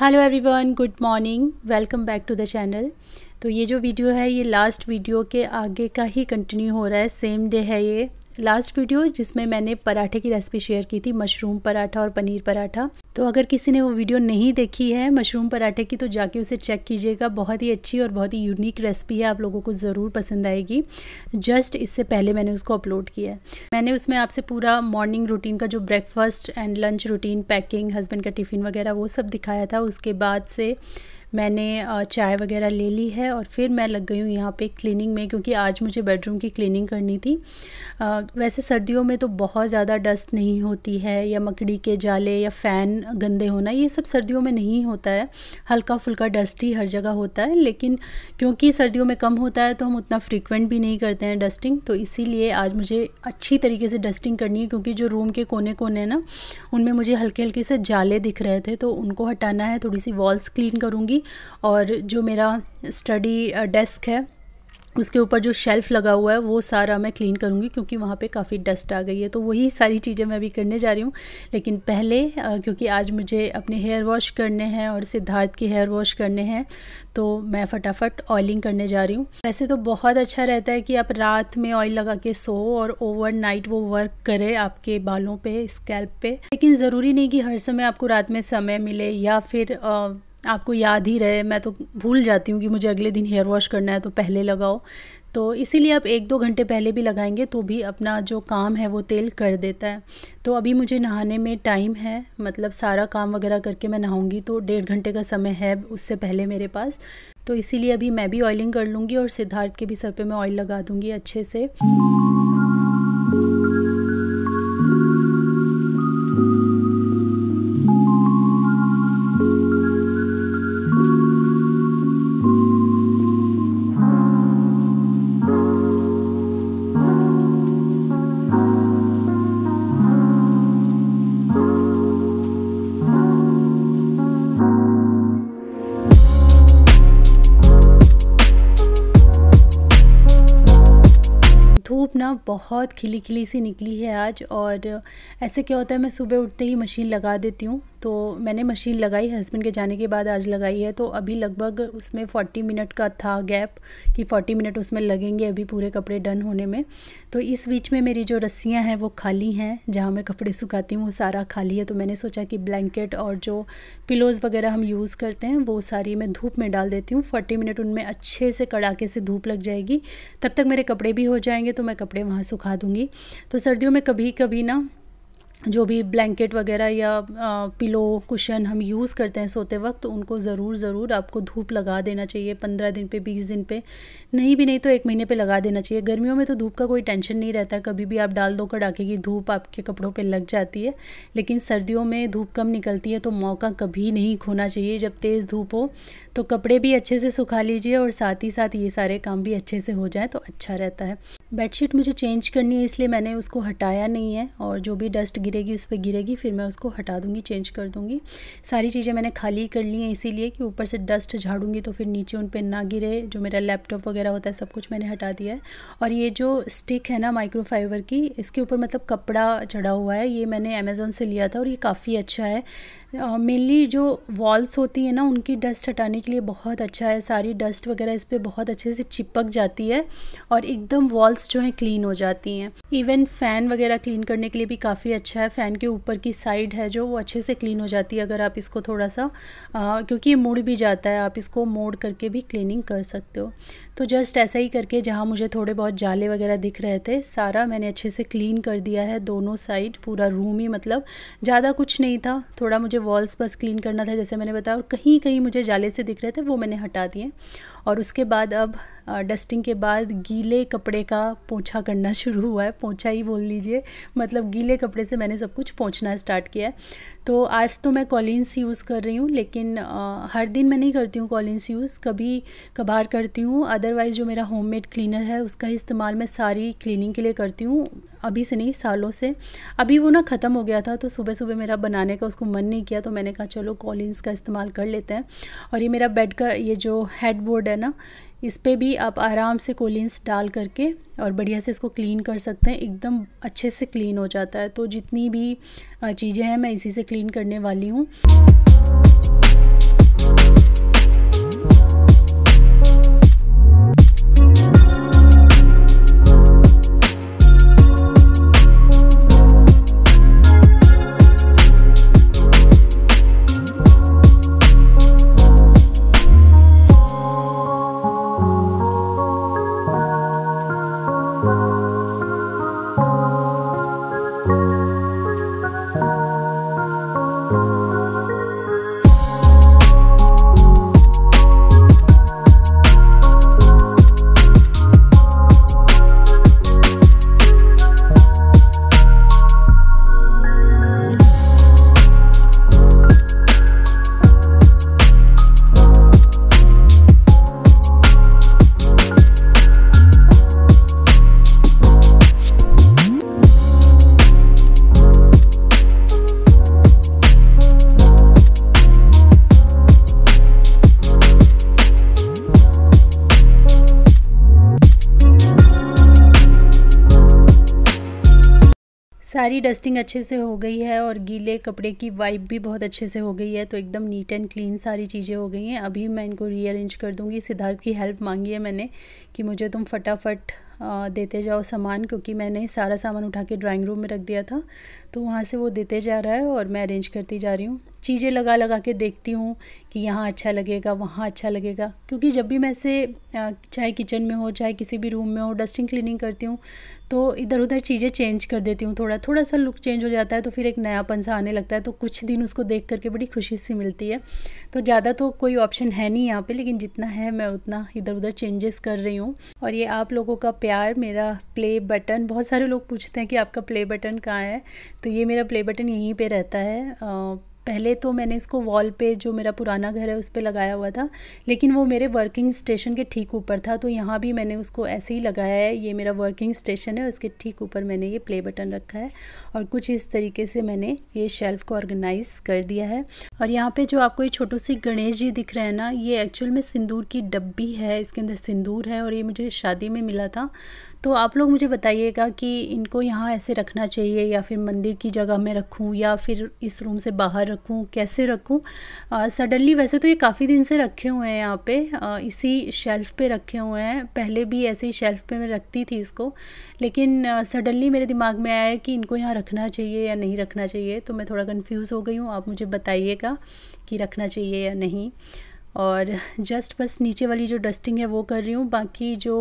hello everyone good morning welcome back to the channel तो ये जो वीडियो है ये लास्ट वीडियो के आगे का ही कंटिन्यू हो रहा है सेम डे है ये लास्ट वीडियो जिसमें मैंने पराठे की रेसिपी शेयर की थी मशरूम पराठा और पनीर पराठा तो अगर किसी ने वो वीडियो नहीं देखी है मशरूम पराठे की तो जाके उसे चेक कीजिएगा बहुत ही अच्छी और बहुत ही यूनिक रेसिपी है आप लोगों को ज़रूर पसंद आएगी जस्ट इससे पहले मैंने उसको अपलोड किया है मैंने उसमें आपसे पूरा मॉर्निंग रूटीन का जो breakfast and lunch routine packing husband का टिफ़िन वगैरह वो सब दिखाया था उसके बाद से मैंने चाय वगैरह ले ली है और फिर मैं लग गई हूँ यहाँ पे क्लीनिंग में क्योंकि आज मुझे बेडरूम की क्लीनिंग करनी थी वैसे सर्दियों में तो बहुत ज़्यादा डस्ट नहीं होती है या मकड़ी के जाले या फ़ैन गंदे होना ये सब सर्दियों में नहीं होता है हल्का फुल्का डस्ट ही हर जगह होता है लेकिन क्योंकि सर्दियों में कम होता है तो हम उतना फ्रिक्वेंट भी नहीं करते हैं डस्टिंग तो इसीलिए आज मुझे अच्छी तरीके से डस्टिंग करनी है क्योंकि जो रूम के कोने कोने हैं ना उनमें मुझे हल्के हल्के से जाले दिख रहे थे तो उनको हटाना है थोड़ी सी वॉल्स क्लीन करूँगी और जो मेरा स्टडी डेस्क है उसके ऊपर जो शेल्फ़ लगा हुआ है वो सारा मैं क्लीन करूँगी क्योंकि वहाँ पे काफ़ी डस्ट आ गई है तो वही सारी चीज़ें मैं अभी करने जा रही हूँ लेकिन पहले क्योंकि आज मुझे अपने हेयर वॉश करने हैं और सिद्धार्थ के हेयर वॉश करने हैं तो मैं फटाफट ऑयलिंग करने जा रही हूँ वैसे तो बहुत अच्छा रहता है कि आप रात में ऑयल लगा के सो और ओवर वो वर्क करें आपके बालों पर स्कैल्प पर लेकिन ज़रूरी नहीं कि हर समय आपको रात में समय मिले या फिर आ, आपको याद ही रहे मैं तो भूल जाती हूँ कि मुझे अगले दिन हेयर वॉश करना है तो पहले लगाओ तो इसीलिए आप एक दो घंटे पहले भी लगाएंगे तो भी अपना जो काम है वो तेल कर देता है तो अभी मुझे नहाने में टाइम है मतलब सारा काम वगैरह करके मैं नहाऊँगी तो डेढ़ घंटे का समय है उससे पहले मेरे पास तो इसीलिए अभी मैं भी ऑयलिंग कर लूँगी और सिद्धार्थ के भी सर पे मैं ऑयल लगा दूँगी अच्छे से बहुत खिली खिली सी निकली है आज और ऐसे क्या होता है मैं सुबह उठते ही मशीन लगा देती हूँ तो मैंने मशीन लगाई हस्बैंड के जाने के बाद आज लगाई है तो अभी लगभग उसमें 40 मिनट का था गैप कि 40 मिनट उसमें लगेंगे अभी पूरे कपड़े डन होने में तो इस बीच में मेरी जो रस्सियाँ हैं वो खाली हैं जहाँ मैं कपड़े सुखाती हूँ वो सारा खाली है तो मैंने सोचा कि ब्लैंकेट और जो पिलोज़ वगैरह हम यूज़ करते हैं वो सारी मैं धूप में डाल देती हूँ फोर्टी मिनट उनमें अच्छे से कड़ाके से धूप लग जाएगी तब तक मेरे कपड़े भी हो जाएंगे तो मैं कपड़े वहाँ सुखा दूँगी तो सर्दियों में कभी कभी ना जो भी ब्लैंकेट वगैरह या पिलो कुशन हम यूज़ करते हैं सोते वक्त तो उनको ज़रूर ज़रूर आपको धूप लगा देना चाहिए पंद्रह दिन पे बीस दिन पे नहीं भी नहीं तो एक महीने पे लगा देना चाहिए गर्मियों में तो धूप का कोई टेंशन नहीं रहता कभी भी आप डाल दो कड़ाके की धूप आपके कपड़ों पर लग जाती है लेकिन सर्दियों में धूप कम निकलती है तो मौका कभी नहीं खोना चाहिए जब तेज़ धूप हो तो कपड़े भी अच्छे से सुखा लीजिए और साथ ही साथ ये सारे काम भी अच्छे से हो जाए तो अच्छा रहता है बेडशीट मुझे चेंज करनी है इसलिए मैंने उसको हटाया नहीं है और जो भी डस्ट गिरेगी उस पर गिरेगी फिर मैं उसको हटा दूँगी चेंज कर दूँगी सारी चीज़ें मैंने खाली कर ली हैं इसीलिए कि ऊपर से डस्ट झाड़ूंगी तो फिर नीचे उन पर ना गिरे जो मेरा लैपटॉप वगैरह होता है सब कुछ मैंने हटा दिया है और ये जो स्टिक है ना माइक्रोफाइबर की इसके ऊपर मतलब कपड़ा चढ़ा हुआ है ये मैंने अमेज़न से लिया था और ये काफ़ी अच्छा है मेनली जो वॉल्स होती है ना उनकी डस्ट हटाने के लिए बहुत अच्छा है सारी डस्ट वगैरह इस पर बहुत अच्छे से चिपक जाती है और एकदम वॉल्स जो हैं क्लीन हो जाती हैं इवन फ़ैन वगैरह क्लीन करने के लिए भी काफ़ी अच्छा है फ़ैन के ऊपर की साइड है जो वो अच्छे से क्लीन हो जाती है अगर आप इसको थोड़ा सा आ, क्योंकि ये मुड़ भी जाता है आप इसको मोड़ करके भी क्लीनिंग कर सकते हो तो जस्ट ऐसा ही करके जहाँ मुझे थोड़े बहुत जाले वगैरह दिख रहे थे सारा मैंने अच्छे से क्लीन कर दिया है दोनों साइड पूरा रूम ही मतलब ज़्यादा कुछ नहीं था थोड़ा मुझे वॉल्स बस क्लीन करना था जैसे मैंने बताया और कहीं कहीं मुझे जाले से दिख रहे थे वो मैंने हटा दिए और उसके बाद अब डस्टिंग के बाद गीले कपड़े का पोछा करना शुरू हुआ है पोछा ही बोल लीजिए मतलब गीले कपड़े से मैंने सब कुछ पहुँचना स्टार्ट किया है तो आज तो मैं कॉलिन्स यूज़ कर रही हूँ लेकिन आ, हर दिन मैं नहीं करती हूँ कॉलिन्स यूज़ कभी कभार करती हूँ अदरवाइज़ जो मेरा होममेड क्लीनर है उसका इस्तेमाल मैं सारी क्लीनिंग के लिए करती हूँ अभी से नहीं सालों से अभी वो ना ख़त्म हो गया था तो सुबह सुबह मेरा बनाने का उसको मन नहीं किया तो मैंने कहा चलो कॉलिन्स का इस्तेमाल कर लेते हैं और ये मेरा बेड का ये जो हेडबोर्ड है है ना इस पर भी आप आराम से कोलिंस डाल करके और बढ़िया से इसको क्लीन कर सकते हैं एकदम अच्छे से क्लीन हो जाता है तो जितनी भी चीज़ें हैं मैं इसी से क्लीन करने वाली हूँ सारी डस्टिंग अच्छे से हो गई है और गीले कपड़े की वाइप भी बहुत अच्छे से हो गई है तो एकदम नीट एंड क्लीन सारी चीज़ें हो गई हैं अभी मैं इनको रीअरेंज कर दूँगी सिद्धार्थ की हेल्प मांगी है मैंने कि मुझे तुम फटाफट देते जाओ सामान क्योंकि मैंने सारा सामान उठा के ड्राइंग रूम में रख दिया था तो वहाँ से वो देते जा रहा है और मैं अरेंज करती जा रही हूँ चीज़ें लगा लगा के देखती हूँ कि यहाँ अच्छा लगेगा वहाँ अच्छा लगेगा क्योंकि जब भी मैं से चाहे किचन में हो चाहे किसी भी रूम में हो डस्टिंग क्लीनिंग करती हूँ तो इधर उधर चीज़ें चेंज कर देती हूँ थोड़ा थोड़ा सा लुक चेंज हो जाता है तो फिर एक नयापन सा आने लगता है तो कुछ दिन उसको देख करके बड़ी खुशी सी मिलती है तो ज़्यादा तो कोई ऑप्शन है नहीं यहाँ पर लेकिन जितना है मैं उतना इधर उधर चेंजेस कर रही हूँ और ये आप लोगों का प्यार मेरा प्ले बटन बहुत सारे लोग पूछते हैं कि आपका प्ले बटन कहाँ है तो ये मेरा प्ले बटन यहीं पर रहता है पहले तो मैंने इसको वॉल पे जो मेरा पुराना घर है उस पर लगाया हुआ था लेकिन वो मेरे वर्किंग स्टेशन के ठीक ऊपर था तो यहाँ भी मैंने उसको ऐसे ही लगाया है ये मेरा वर्किंग स्टेशन है उसके ठीक ऊपर मैंने ये प्ले बटन रखा है और कुछ इस तरीके से मैंने ये शेल्फ़ को ऑर्गेनाइज़ कर दिया है और यहाँ पर जो आपको ये छोटो सी गणेश जी दिख रहे हैं ना ये एक्चुअल में सिंदूर की डब्बी है इसके अंदर सिंदूर है और ये मुझे शादी में मिला था तो आप लोग मुझे बताइएगा कि इनको यहाँ ऐसे रखना चाहिए या फिर मंदिर की जगह में रखूँ या फिर इस रूम से बाहर रखूँ कैसे रखूँ सडनली वैसे तो ये काफ़ी दिन से रखे हुए हैं यहाँ पे आ, इसी शेल्फ़ पे रखे हुए हैं पहले भी ऐसे ही शेल्फ़ पे मैं रखती थी इसको लेकिन सडनली मेरे दिमाग में आया कि इनको यहाँ रखना चाहिए या नहीं रखना चाहिए तो मैं थोड़ा कन्फ्यूज़ हो गई हूँ आप मुझे बताइएगा कि रखना चाहिए या नहीं और जस्ट बस नीचे वाली जो डस्टिंग है वो कर रही हूँ बाकी जो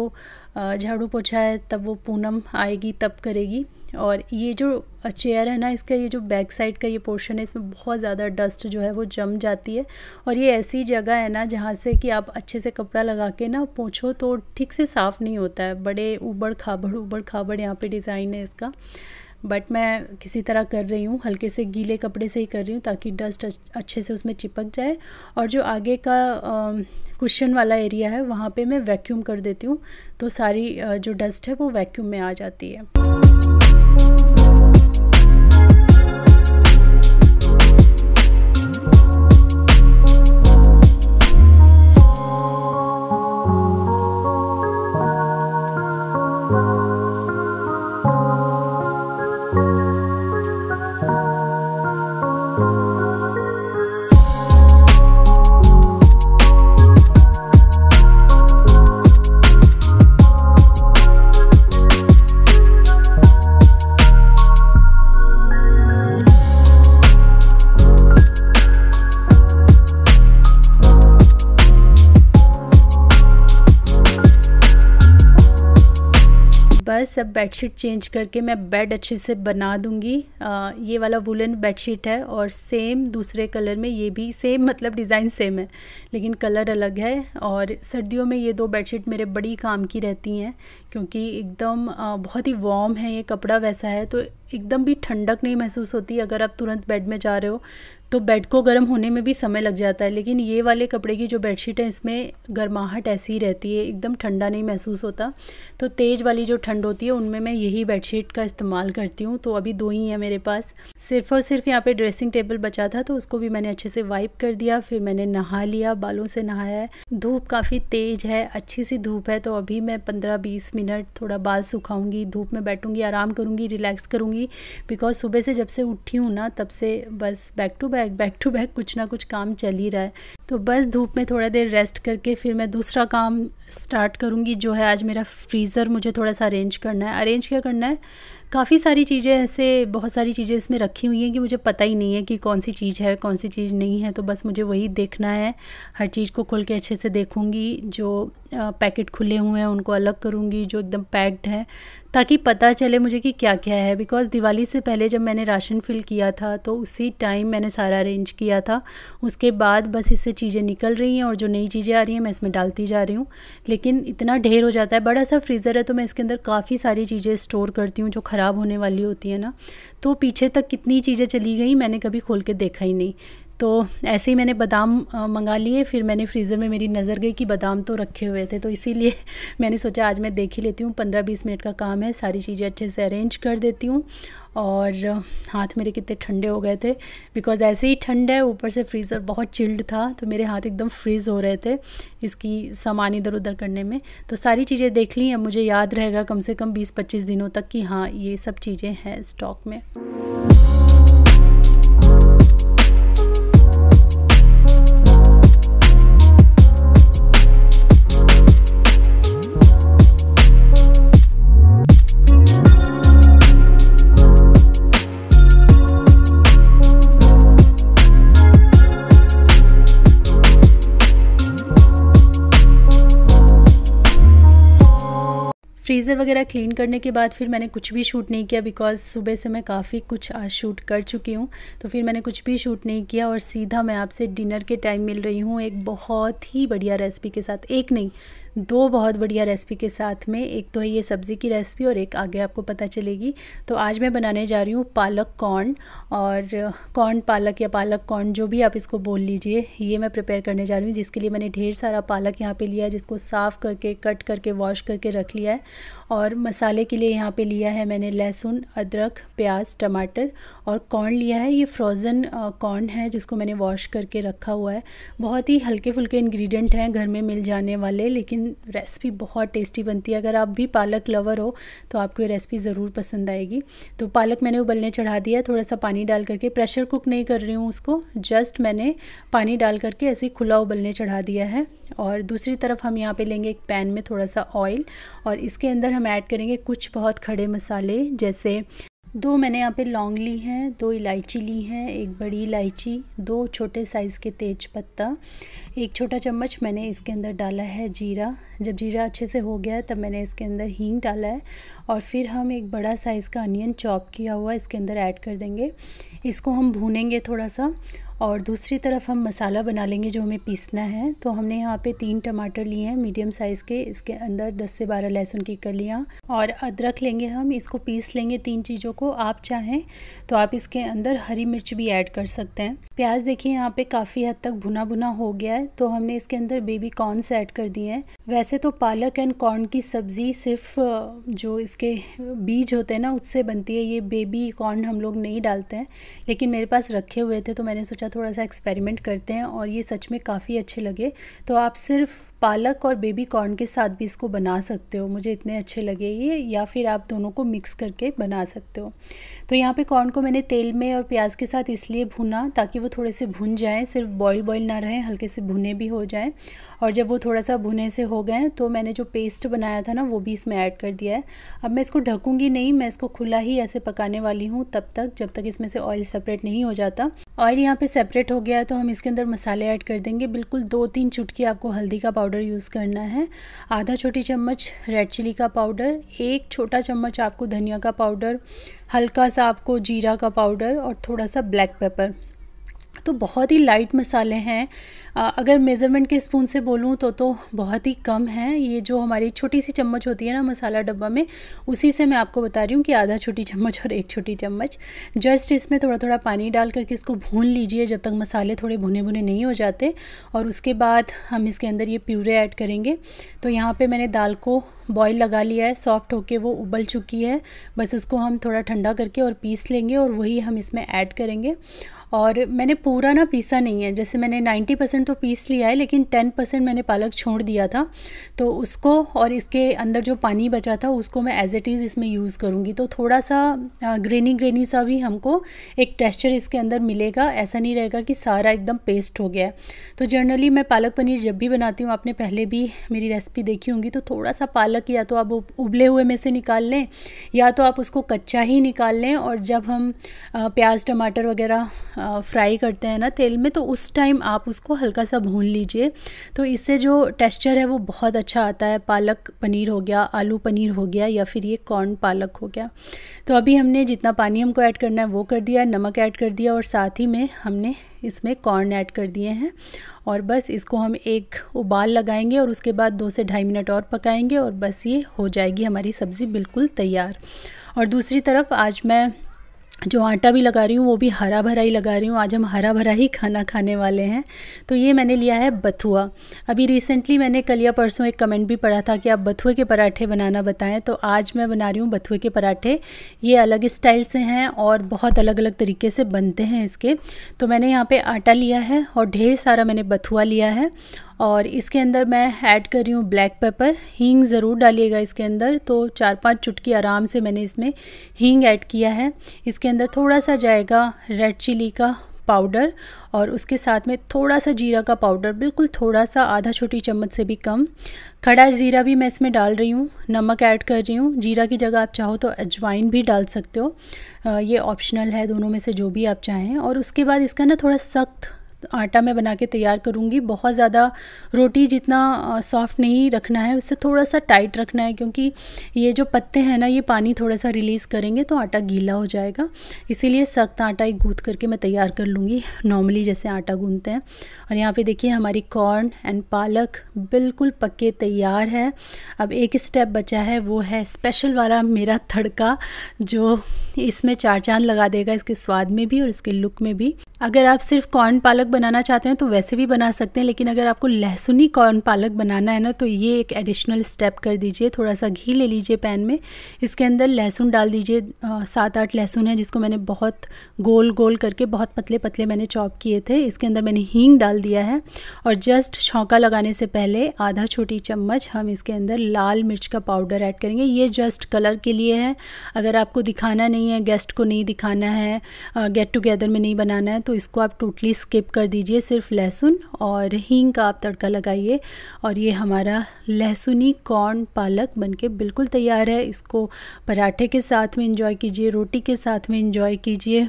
झाड़ू पोछा है तब वो पूनम आएगी तब करेगी और ये जो चेयर है ना इसका ये जो बैक साइड का ये पोर्शन है इसमें बहुत ज़्यादा डस्ट जो है वो जम जाती है और ये ऐसी जगह है ना जहाँ से कि आप अच्छे से कपड़ा लगा के ना पोछो तो ठीक से साफ़ नहीं होता है बड़े उबड़ खाबड़ उबड़ खाबड़ यहाँ पे डिज़ाइन है इसका बट मैं किसी तरह कर रही हूँ हल्के से गीले कपड़े से ही कर रही हूँ ताकि डस्ट अच्छे से उसमें चिपक जाए और जो आगे का कुशन वाला एरिया है वहाँ पे मैं वैक्यूम कर देती हूँ तो सारी जो डस्ट है वो वैक्यूम में आ जाती है सब बेडशीट चेंज करके मैं बेड अच्छे से बना दूंगी आ, ये वाला वुलन बेडशीट है और सेम दूसरे कलर में ये भी सेम मतलब डिज़ाइन सेम है लेकिन कलर अलग है और सर्दियों में ये दो बेडशीट मेरे बड़ी काम की रहती हैं क्योंकि एकदम बहुत ही वार्म है ये कपड़ा वैसा है तो एकदम भी ठंडक नहीं महसूस होती अगर आप तुरंत बेड में जा रहे हो तो बेड को गर्म होने में भी समय लग जाता है लेकिन ये वाले कपड़े की जो बेडशीट है इसमें गर्माहट ऐसी ही रहती है एकदम ठंडा नहीं महसूस होता तो तेज़ वाली जो ठंड होती है उनमें मैं यही बेडशीट का इस्तेमाल करती हूँ तो अभी दो ही है मेरे पास सिर्फ और सिर्फ यहाँ पे ड्रेसिंग टेबल बचा था तो उसको भी मैंने अच्छे से वाइप कर दिया फिर मैंने नहा लिया बालों से नहाया है धूप काफ़ी तेज़ है अच्छी सी धूप है तो अभी मैं पंद्रह बीस मिनट थोड़ा बाल सुखाऊंगी धूप में बैठूंगी आराम करूँगी रिलैक्स करूँगी बिकॉज सुबह से जब से उठी हूँ ना तब से बस back to back in fact back to back कुछ ना कुछ काम चल ही रहा है तो बस धूप में थोड़ा देर रेस्ट करके फिर मैं दूसरा काम स्टार्ट करूँगी जो है आज मेरा फ्रीज़र मुझे थोड़ा सा अरेंज करना है अरेंज क्या करना है काफ़ी सारी चीज़ें ऐसे बहुत सारी चीज़ें इसमें रखी हुई हैं कि मुझे पता ही नहीं है कि कौन सी चीज़ है कौन सी चीज़ नहीं है तो बस मुझे वही देखना है हर चीज़ को खुल के अच्छे से देखूँगी जो पैकेट खुले हुए हैं उनको अलग करूँगी जो एकदम पैक्ड है ताकि पता चले मुझे कि क्या क्या है बिकॉज़ दिवाली से पहले जब मैंने राशन फिल किया था तो उसी टाइम मैंने सारा अरेंज किया था उसके बाद बस इससे चीज़ें निकल रही हैं और जो नई चीज़ें आ रही हैं मैं इसमें डालती जा रही हूँ लेकिन इतना ढेर हो जाता है बड़ा सा फ्रीज़र है तो मैं इसके अंदर काफ़ी सारी चीज़ें स्टोर करती हूँ जो ख़राब ख़राब होने वाली होती है ना तो पीछे तक कितनी चीज़ें चली गई मैंने कभी खोल के देखा ही नहीं तो ऐसे ही मैंने बादाम मंगा लिए फिर मैंने फ्रीज़र में मेरी नज़र गई कि बादाम तो रखे हुए थे तो इसीलिए मैंने सोचा आज मैं देख ही लेती हूँ पंद्रह बीस मिनट का काम है सारी चीज़ें अच्छे से अरेंज कर देती हूँ और हाथ मेरे कितने ठंडे हो गए थे बिकॉज ऐसे ही ठंड है ऊपर से फ्रीज़र बहुत चिल्ड था तो मेरे हाथ एकदम फ्रीज़ हो रहे थे इसकी सामान इधर उधर करने में तो सारी चीज़ें देख ली अब मुझे याद रहेगा कम से कम बीस पच्चीस दिनों तक कि हाँ ये सब चीज़ें हैं स्टॉक में फ्रीज़र वगैरह क्लीन करने के बाद फिर मैंने कुछ भी शूट नहीं किया बिकॉज़ सुबह से मैं काफ़ी कुछ आज शूट कर चुकी हूँ तो फिर मैंने कुछ भी शूट नहीं किया और सीधा मैं आपसे डिनर के टाइम मिल रही हूँ एक बहुत ही बढ़िया रेसिपी के साथ एक नहीं दो बहुत बढ़िया रेसिपी के साथ में एक तो है ये सब्ज़ी की रेसिपी और एक आगे आपको पता चलेगी तो आज मैं बनाने जा रही हूँ पालक कॉर्न और कॉर्न पालक या पालक कॉर्न जो भी आप इसको बोल लीजिए ये मैं प्रिपेयर करने जा रही हूँ जिसके लिए मैंने ढेर सारा पालक यहाँ पर लिया है जिसको साफ़ करके कट करके वॉश करके रख लिया है और मसाले के लिए यहाँ पे लिया है मैंने लहसुन अदरक प्याज टमाटर और कॉर्न लिया है ये फ्रोज़न कॉर्न है जिसको मैंने वॉश करके रखा हुआ है बहुत ही हल्के फुल्के इंग्रेडिएंट हैं घर में मिल जाने वाले लेकिन रेसिपी बहुत टेस्टी बनती है अगर आप भी पालक लवर हो तो आपको ये रेसिपी ज़रूर पसंद आएगी तो पालक मैंने उबलने चढ़ा दिया है थोड़ा सा पानी डाल करके प्रेशर कुक नहीं कर रही हूँ उसको जस्ट मैंने पानी डाल करके ऐसे ही खुला उबलने चढ़ा दिया है और दूसरी तरफ हम यहाँ पर लेंगे एक पैन में थोड़ा सा ऑयल और इसके अंदर हम हम ऐड करेंगे कुछ बहुत खड़े मसाले जैसे दो मैंने यहाँ पे लौंग ली हैं दो इलायची ली हैं एक बड़ी इलायची दो छोटे साइज़ के तेज पत्ता एक छोटा चम्मच मैंने इसके अंदर डाला है जीरा जब जीरा अच्छे से हो गया है तब मैंने इसके अंदर हींग डाला है और फिर हम एक बड़ा साइज़ का अनियन चॉप किया हुआ इसके अंदर ऐड कर देंगे इसको हम भूनेंगे थोड़ा सा और दूसरी तरफ हम मसाला बना लेंगे जो हमें पीसना है तो हमने यहाँ पे तीन टमाटर लिए हैं मीडियम साइज़ के इसके अंदर 10 से 12 लहसुन की कलियाँ और अदरक लेंगे हम इसको पीस लेंगे तीन चीज़ों को आप चाहें तो आप इसके अंदर हरी मिर्च भी ऐड कर सकते हैं प्याज देखिए यहाँ पे काफ़ी हद तक भुना भुना हो गया है तो हमने इसके अंदर बेबी कॉर्नस ऐड कर दिए हैं वैसे तो पालक एंड कॉर्न की सब्ज़ी सिर्फ जो इसके बीज होते हैं ना उससे बनती है ये बेबी कॉर्न हम लोग नहीं डालते हैं लेकिन मेरे पास रखे हुए थे तो मैंने सोचा थोड़ा सा एक्सपेरिमेंट करते हैं और ये सच में काफ़ी अच्छे लगे तो आप सिर्फ पालक और बेबी कॉर्न के साथ भी इसको बना सकते हो मुझे इतने अच्छे लगे ये या फिर आप दोनों को मिक्स करके बना सकते हो तो यहाँ पे कॉर्न को मैंने तेल में और प्याज के साथ इसलिए भुना ताकि वो थोड़े से भुन जाएँ सिर्फ बॉईल बॉईल ना रहें हल्के से भुने भी हो जाएँ और जब वो थोड़ा सा भुने से हो गए तो मैंने जो पेस्ट बनाया था ना वो भी इसमें ऐड कर दिया है अब मैं इसको ढकूँगी नहीं मैं इसको खुला ही ऐसे पकाने वाली हूँ तब तक जब तक इसमें से ऑयल सेपरेट नहीं हो जाता ऑयल यहाँ पर सेपरेट हो गया तो हम इसके अंदर मसाले ऐड कर देंगे बिल्कुल दो तीन चुटकी आपको हल्दी का पाउडर यूज़ करना है आधा छोटी चम्मच रेड चिली का पाउडर एक छोटा चम्मच आपको धनिया का पाउडर हल्का सा आपको जीरा का पाउडर और थोड़ा सा ब्लैक पेपर तो बहुत ही लाइट मसाले हैं अगर मेज़रमेंट के स्पून से बोलूँ तो तो बहुत ही कम है ये जो हमारी छोटी सी चम्मच होती है ना मसाला डब्बा में उसी से मैं आपको बता रही हूँ कि आधा छोटी चम्मच और एक छोटी चम्मच जस्ट इसमें थोड़ा थोड़ा पानी डाल करके इसको भून लीजिए जब तक मसाले थोड़े भुने भुने नहीं हो जाते और उसके बाद हम इसके अंदर ये प्यूरे ऐड करेंगे तो यहाँ पर मैंने दाल को बॉयल लगा लिया है सॉफ्ट होके वो उबल चुकी है बस उसको हम थोड़ा ठंडा करके और पीस लेंगे और वही हम इसमें ऐड करेंगे और मैंने पूरा ना पीसा नहीं है जैसे मैंने 90 परसेंट तो पीस लिया है लेकिन 10 परसेंट मैंने पालक छोड़ दिया था तो उसको और इसके अंदर जो पानी बचा था उसको मैं एज इट इज़ इसमें यूज़ करूँगी तो थोड़ा सा ग्रेनी ग्रेनी सा भी हमको एक टेक्स्चर इसके अंदर मिलेगा ऐसा नहीं रहेगा कि सारा एकदम पेस्ट हो गया है तो जनरली मैं पालक पनीर जब भी बनाती हूँ आपने पहले भी मेरी रेसिपी देखी होंगी तो थोड़ा सा पालक या तो आप उबले हुए में से निकाल लें या तो आप उसको कच्चा ही निकाल लें और जब हम प्याज टमाटर वगैरह फ्राई करते हैं ना तेल में तो उस टाइम आप उसको हल्का सा भून लीजिए तो इससे जो टेक्स्चर है वो बहुत अच्छा आता है पालक पनीर हो गया आलू पनीर हो गया या फिर ये कॉर्न पालक हो गया तो अभी हमने जितना पानी हमको ऐड करना है वो कर दिया नमक ऐड कर दिया और साथ ही में हमने इसमें कॉर्न ऐड कर दिए हैं और बस इसको हम एक उबाल लगाएंगे और उसके बाद दो से ढाई मिनट और पकाएंगे और बस ये हो जाएगी हमारी सब्ज़ी बिल्कुल तैयार और दूसरी तरफ आज मैं जो आटा भी लगा रही हूँ वो भी हरा भरा ही लगा रही हूँ आज हम हरा भरा ही खाना खाने वाले हैं तो ये मैंने लिया है बथुआ अभी रिसेंटली मैंने कल या परसों एक कमेंट भी पढ़ा था कि आप बथुए के पराठे बनाना बताएं तो आज मैं बना रही हूँ बथुए के पराठे ये अलग स्टाइल से हैं और बहुत अलग अलग तरीके से बनते हैं इसके तो मैंने यहाँ पर आटा लिया है और ढेर सारा मैंने बथुआ लिया है और इसके अंदर मैं ऐड कर रही हूँ ब्लैक पेपर हींग ज़रूर डालिएगा इसके अंदर तो चार पांच चुटकी आराम से मैंने इसमें हींग ऐड किया है इसके अंदर थोड़ा सा जाएगा रेड चिली का पाउडर और उसके साथ में थोड़ा सा जीरा का पाउडर बिल्कुल थोड़ा सा आधा छोटी चम्मच से भी कम खड़ा ज़ीरा भी मैं इसमें डाल रही हूँ नमक ऐड कर रही हूँ जीरा की जगह आप चाहो तो अजवाइन भी डाल सकते हो आ, ये ऑप्शनल है दोनों में से जो भी आप चाहें और उसके बाद इसका ना थोड़ा सख्त आटा मैं बना के तैयार करूँगी बहुत ज़्यादा रोटी जितना सॉफ्ट नहीं रखना है उससे थोड़ा सा टाइट रखना है क्योंकि ये जो पत्ते हैं ना ये पानी थोड़ा सा रिलीज़ करेंगे तो आटा गीला हो जाएगा इसीलिए सख्त आटा एक गूँथ करके मैं तैयार कर लूँगी नॉर्मली जैसे आटा गूँधते हैं और यहाँ पर देखिए हमारी कॉर्न एंड पालक बिल्कुल पक्के तैयार है अब एक स्टेप बचा है वो है स्पेशल वाला मेरा तड़का जो इसमें चार चांद लगा देगा इसके स्वाद में भी और इसके लुक में भी अगर आप सिर्फ कॉर्न पालक बनाना चाहते हैं तो वैसे भी बना सकते हैं लेकिन अगर आपको लहसुनी कॉर्न पालक बनाना है ना तो ये एक एडिशनल स्टेप कर दीजिए थोड़ा सा घी ले लीजिए पैन में इसके अंदर लहसुन डाल दीजिए सात आठ लहसुन है जिसको मैंने बहुत गोल गोल करके बहुत पतले पतले मैंने चॉप किए थे इसके अंदर मैंने हींग डाल दिया है और जस्ट छौका लगाने से पहले आधा छोटी चम्मच हम इसके अंदर लाल मिर्च का पाउडर ऐड करेंगे ये जस्ट कलर के लिए है अगर आपको दिखाना नहीं है गेस्ट को नहीं दिखाना है गेट टुगेदर में नहीं बनाना है तो इसको आप टोटली स्किप कर कर दीजिए सिर्फ लहसुन और हींग का आप तड़का लगाइए और ये हमारा लहसुनी कॉर्न पालक बनके बिल्कुल तैयार है इसको पराठे के साथ में इंजॉय कीजिए रोटी के साथ में इंजॉय कीजिए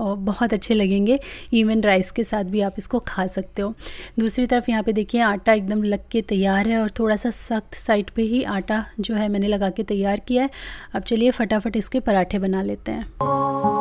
और बहुत अच्छे लगेंगे इवन राइस के साथ भी आप इसको खा सकते हो दूसरी तरफ यहाँ पे देखिए आटा एकदम लग के तैयार है और थोड़ा सा सख्त साइड पे ही आटा जो है मैंने लगा के तैयार किया है अब चलिए फटाफट इसके पराठे बना लेते हैं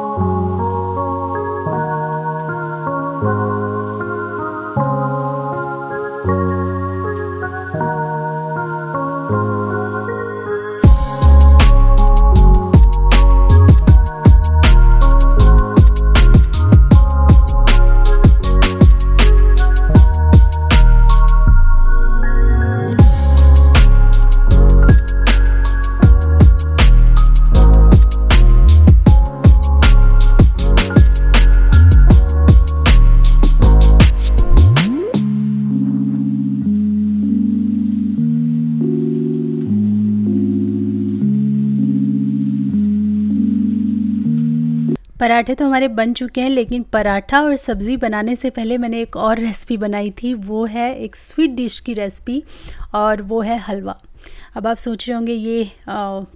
पराठे तो हमारे बन चुके हैं लेकिन पराठा और सब्ज़ी बनाने से पहले मैंने एक और रेसिपी बनाई थी वो है एक स्वीट डिश की रेसिपी और वो है हलवा अब आप सोच रहे होंगे ये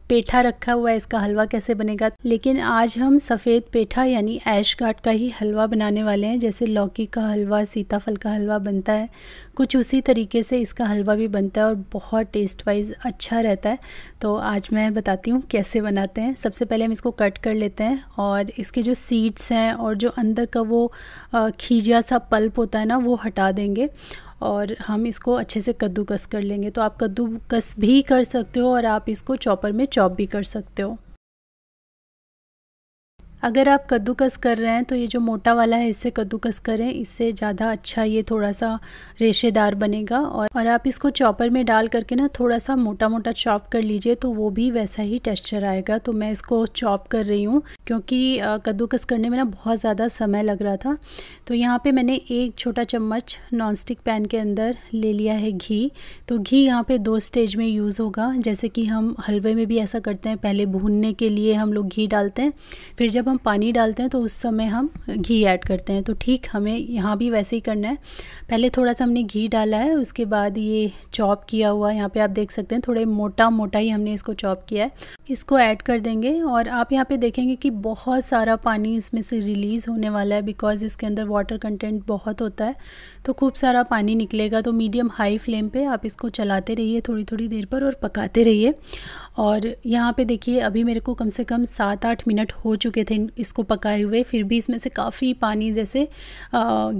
पेठा रखा हुआ है इसका हलवा कैसे बनेगा लेकिन आज हम सफ़ेद पेठा यानी ऐश घाट का ही हलवा बनाने वाले हैं जैसे लौकी का हलवा सीताफल का हलवा बनता है कुछ उसी तरीके से इसका हलवा भी बनता है और बहुत टेस्ट वाइज अच्छा रहता है तो आज मैं बताती हूँ कैसे बनाते हैं सबसे पहले हम इसको कट कर लेते हैं और इसके जो सीड्स हैं और जो अंदर का वो खीजा सा पल्प होता है ना वो हटा देंगे और हम इसको अच्छे से कद्दूकस कर लेंगे तो आप कद्दूकस भी कर सकते हो और आप इसको चॉपर में चॉप भी कर सकते हो अगर आप कद्दूकस कर रहे हैं तो ये जो मोटा वाला है इससे कद्दूकस करें इससे ज़्यादा अच्छा ये थोड़ा सा रेशेदार बनेगा और और आप इसको चॉपर में डाल करके ना थोड़ा सा मोटा मोटा चॉप कर लीजिए तो वो भी वैसा ही टेक्स्चर आएगा तो मैं इसको चॉप कर रही हूँ क्योंकि कद्दूकस करने में ना बहुत ज़्यादा समय लग रहा था तो यहाँ पर मैंने एक छोटा चम्मच नॉन पैन के अंदर ले लिया है घी तो घी यहाँ पर दो स्टेज में यूज़ होगा जैसे कि हम हलवे में भी ऐसा करते हैं पहले भूनने के लिए हम लोग घी डालते हैं फिर जब जब हम पानी डालते हैं तो उस समय हम घी ऐड करते हैं तो ठीक हमें यहाँ भी वैसे ही करना है पहले थोड़ा सा हमने घी डाला है उसके बाद ये चॉप किया हुआ यहाँ पे आप देख सकते हैं थोड़े मोटा मोटा ही हमने इसको चॉप किया है इसको ऐड कर देंगे और आप यहाँ पे देखेंगे कि बहुत सारा पानी इसमें से रिलीज़ होने वाला है बिकॉज़ इसके अंदर वाटर कंटेंट बहुत होता है तो खूब सारा पानी निकलेगा तो मीडियम हाई फ्लेम पर आप इसको चलाते रहिए थोड़ी थोड़ी देर पर और पकाते रहिए और यहाँ पे देखिए अभी मेरे को कम से कम सात आठ मिनट हो चुके थे इन इसको पकाए हुए फिर भी इसमें से काफ़ी पानी जैसे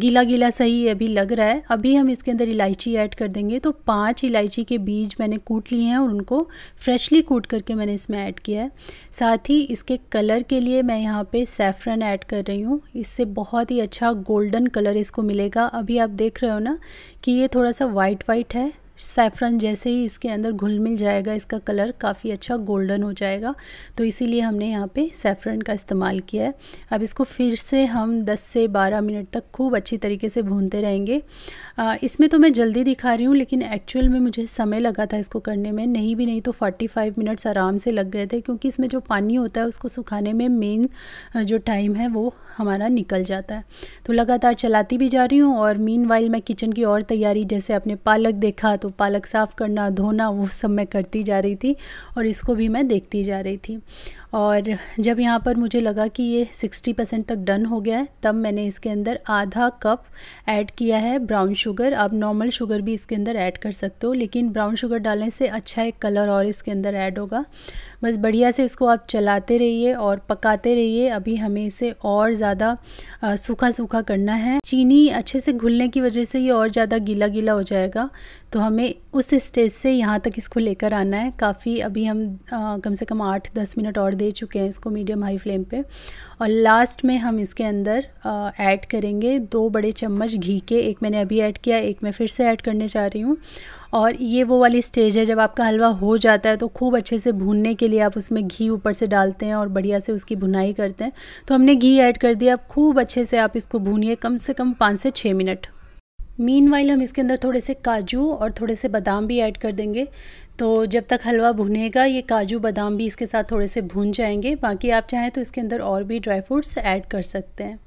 गीला गीला सही अभी लग रहा है अभी हम इसके अंदर इलायची ऐड कर देंगे तो पांच इलायची के बीज मैंने कूट लिए हैं और उनको फ्रेशली कूट करके मैंने इसमें ऐड किया है साथ ही इसके कलर के लिए मैं यहाँ पर सेफ्रन ऐड कर रही हूँ इससे बहुत ही अच्छा गोल्डन कलर इसको मिलेगा अभी आप देख रहे हो ना कि ये थोड़ा सा वाइट वाइट है सैफरन जैसे ही इसके अंदर घुल मिल जाएगा इसका कलर काफ़ी अच्छा गोल्डन हो जाएगा तो इसीलिए हमने यहाँ पे सैफरन का इस्तेमाल किया है अब इसको फिर से हम 10 से 12 मिनट तक खूब अच्छी तरीके से भूनते रहेंगे आ, इसमें तो मैं जल्दी दिखा रही हूँ लेकिन एक्चुअल में मुझे समय लगा था इसको करने में नहीं भी नहीं तो फोर्टी मिनट्स आराम से लग गए थे क्योंकि इसमें जो पानी होता है उसको सुखाने में मेन जो टाइम है वो हमारा निकल जाता है तो लगातार चलाती भी जा रही हूँ और मीन मैं किचन की और तैयारी जैसे अपने पालक देखा तो तो पालक साफ़ करना धोना वो सब मैं करती जा रही थी और इसको भी मैं देखती जा रही थी और जब यहाँ पर मुझे लगा कि ये 60 परसेंट तक डन हो गया है तब मैंने इसके अंदर आधा कप ऐड किया है ब्राउन शुगर आप नॉर्मल शुगर भी इसके अंदर ऐड कर सकते हो लेकिन ब्राउन शुगर डालने से अच्छा एक कलर और इसके अंदर ऐड होगा बस बढ़िया से इसको आप चलाते रहिए और पकाते रहिए अभी हमें इसे और ज़्यादा सूखा सूखा करना है चीनी अच्छे से घुलने की वजह से ये और ज़्यादा गीला गीला हो जाएगा तो हमें उस स्टेज से यहाँ तक इसको लेकर आना है काफ़ी अभी हम आ, कम से कम आठ दस मिनट और दे चुके हैं इसको मीडियम हाई फ्लेम पे और लास्ट में हम इसके अंदर ऐड करेंगे दो बड़े चम्मच घी के एक मैंने अभी ऐड किया एक मैं फिर से ऐड करने जा रही हूँ और ये वो वाली स्टेज है जब आपका हलवा हो जाता है तो खूब अच्छे से भूनने के लिए आप उसमें घी ऊपर से डालते हैं और बढ़िया से उसकी भुनाई करते हैं तो हमने घी ऐड कर दिया अब खूब अच्छे से आप इसको भूनिए कम से कम पाँच से छः मिनट मीन वाइल हम इसके अंदर थोड़े से काजू और थोड़े से बादाम भी ऐड कर देंगे तो जब तक हलवा भुनेगा ये काजू बादाम भी इसके साथ थोड़े से भून जाएंगे बाकी आप चाहें तो इसके अंदर और भी ड्राई फ्रूट्स ऐड कर सकते हैं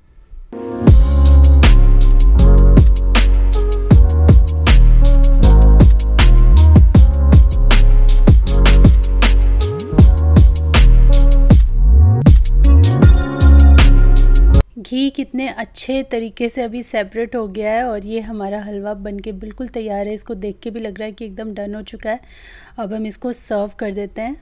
घी कितने अच्छे तरीके से अभी सेपरेट हो गया है और ये हमारा हलवा बन के बिल्कुल तैयार है इसको देख के भी लग रहा है कि एकदम डन हो चुका है अब हम इसको सर्व कर देते हैं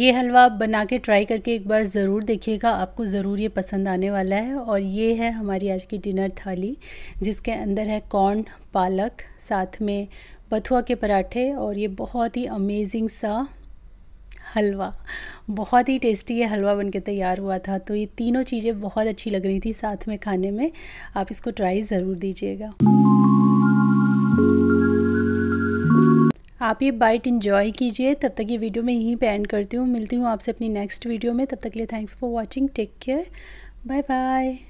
ये हलवा आप बना के ट्राई करके एक बार ज़रूर देखिएगा आपको ज़रूर ये पसंद आने वाला है और ये है हमारी आज की डिनर थाली जिसके अंदर है कॉर्न पालक साथ में बथुआ के पराठे और ये बहुत ही अमेजिंग सा हलवा बहुत ही टेस्टी ये हलवा बनके तैयार हुआ था तो ये तीनों चीज़ें बहुत अच्छी लग रही थी साथ में खाने में आप इसको ट्राई ज़रूर दीजिएगा आप ये बाइट इन्जॉय कीजिए तब तक ये वीडियो मैं यहीं पे एंड करती हूँ मिलती हूँ आपसे अपनी नेक्स्ट वीडियो में तब तक के लिए thanks for watching take care bye bye